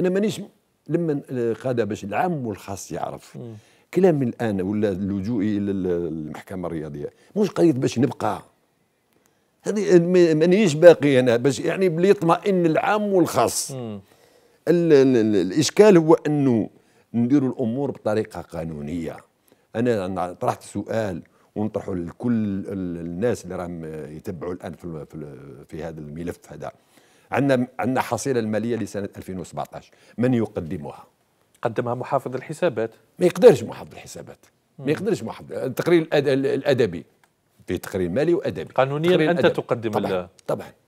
انا مانيش لما القاده باش العام والخاص يعرف كلام الان ولا اللجوء الى المحكمه الرياضيه مش قضيه باش نبقى هذه مانيش باقي انا باش يعني بلي يطمئن العام والخاص الـ الـ الـ الاشكال هو انه نديروا الامور بطريقه قانونيه انا طرحت سؤال ونطرحوا لكل الناس اللي راهم يتبعوا الان في في هذا الملف هذا عندنا عندنا حصيله الماليه لسنه 2017 من يقدمها؟ قدمها محافظ الحسابات ما يقدرش محافظ الحسابات ما يقدرش محافظ التقرير الادبي في تقرير مالي وادبي قانونيا انت أدبي. تقدم طبعا, طبعا